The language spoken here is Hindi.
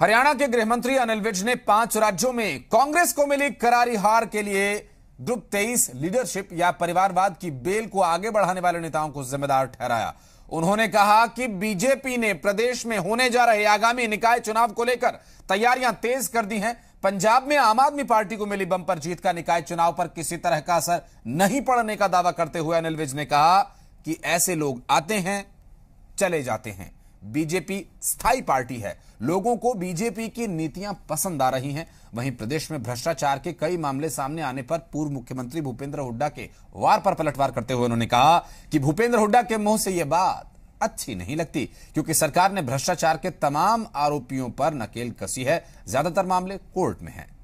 हरियाणा के गृहमंत्री अनिल विज ने पांच राज्यों में कांग्रेस को मिली करारी हार के लिए ग्रुप तेईस लीडरशिप या परिवारवाद की बेल को आगे बढ़ाने वाले नेताओं को जिम्मेदार ठहराया उन्होंने कहा कि बीजेपी ने प्रदेश में होने जा रहे आगामी निकाय चुनाव को लेकर तैयारियां तेज कर दी हैं पंजाब में आम आदमी पार्टी को मिली बंपर जीत का निकाय चुनाव पर किसी तरह का असर नहीं पड़ने का दावा करते हुए अनिल विज ने कहा कि ऐसे लोग आते हैं चले जाते हैं बीजेपी स्थायी पार्टी है लोगों को बीजेपी की नीतियां पसंद आ रही हैं वहीं प्रदेश में भ्रष्टाचार के कई मामले सामने आने पर पूर्व मुख्यमंत्री भूपेंद्र हुड्डा के वार पर पलटवार करते हुए उन्होंने कहा कि भूपेंद्र हुड्डा के मुंह से यह बात अच्छी नहीं लगती क्योंकि सरकार ने भ्रष्टाचार के तमाम आरोपियों पर नकेल कसी है ज्यादातर मामले कोर्ट में है